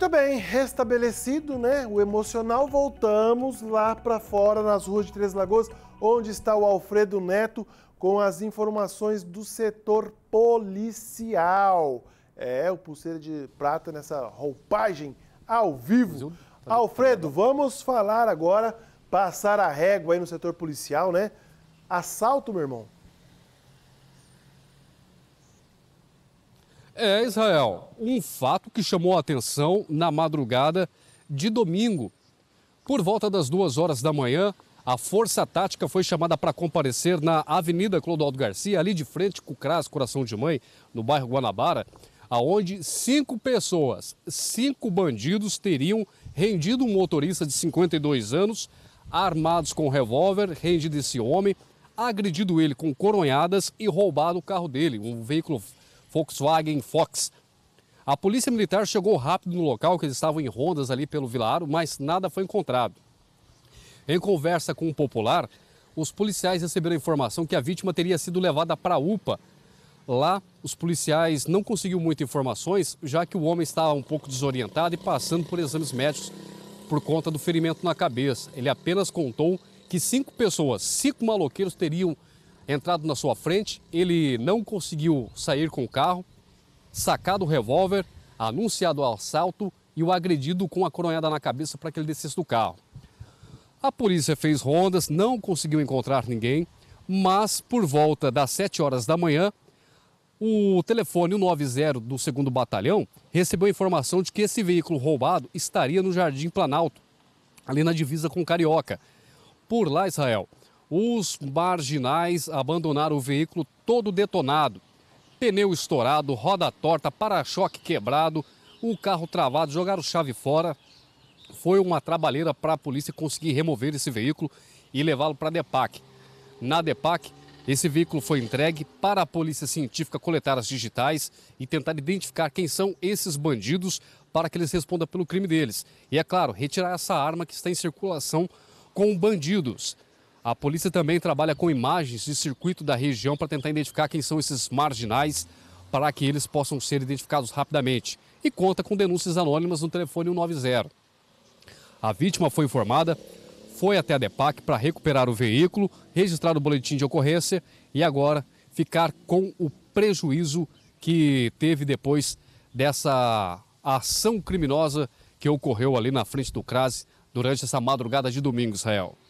Muito bem, restabelecido, né? O emocional, voltamos lá para fora nas ruas de Três Lagoas, onde está o Alfredo Neto com as informações do setor policial. É, o pulseira de prata nessa roupagem ao vivo. Alfredo, vamos falar agora, passar a régua aí no setor policial, né? Assalto, meu irmão. É, Israel, um fato que chamou a atenção na madrugada de domingo. Por volta das duas horas da manhã, a Força Tática foi chamada para comparecer na Avenida Clodoaldo Garcia, ali de frente com o CRAS Coração de Mãe, no bairro Guanabara, aonde cinco pessoas, cinco bandidos, teriam rendido um motorista de 52 anos, armados com um revólver, rendido esse homem, agredido ele com coronhadas e roubado o carro dele, um veículo Volkswagen Fox. A polícia militar chegou rápido no local, que eles estavam em rondas ali pelo Vilaro, mas nada foi encontrado. Em conversa com um popular, os policiais receberam a informação que a vítima teria sido levada para a UPA. Lá, os policiais não conseguiram muitas informações, já que o homem estava um pouco desorientado e passando por exames médicos por conta do ferimento na cabeça. Ele apenas contou que cinco pessoas, cinco maloqueiros, teriam entrado na sua frente, ele não conseguiu sair com o carro, sacado o revólver, anunciado o assalto e o agredido com a coronhada na cabeça para que ele descesse do carro. A polícia fez rondas, não conseguiu encontrar ninguém, mas por volta das 7 horas da manhã, o telefone 190 do 2 Batalhão recebeu a informação de que esse veículo roubado estaria no Jardim Planalto, ali na divisa com Carioca. Por lá, Israel, os marginais abandonaram o veículo todo detonado. Pneu estourado, roda torta, para-choque quebrado, o carro travado, jogaram chave fora. Foi uma trabalheira para a polícia conseguir remover esse veículo e levá-lo para a DEPAC. Na DEPAC, esse veículo foi entregue para a Polícia Científica coletar as digitais e tentar identificar quem são esses bandidos para que eles respondam pelo crime deles. E, é claro, retirar essa arma que está em circulação com bandidos. A polícia também trabalha com imagens de circuito da região para tentar identificar quem são esses marginais para que eles possam ser identificados rapidamente. E conta com denúncias anônimas no telefone 190. A vítima foi informada, foi até a DEPAC para recuperar o veículo, registrar o boletim de ocorrência e agora ficar com o prejuízo que teve depois dessa ação criminosa que ocorreu ali na frente do CRASE durante essa madrugada de domingo, Israel.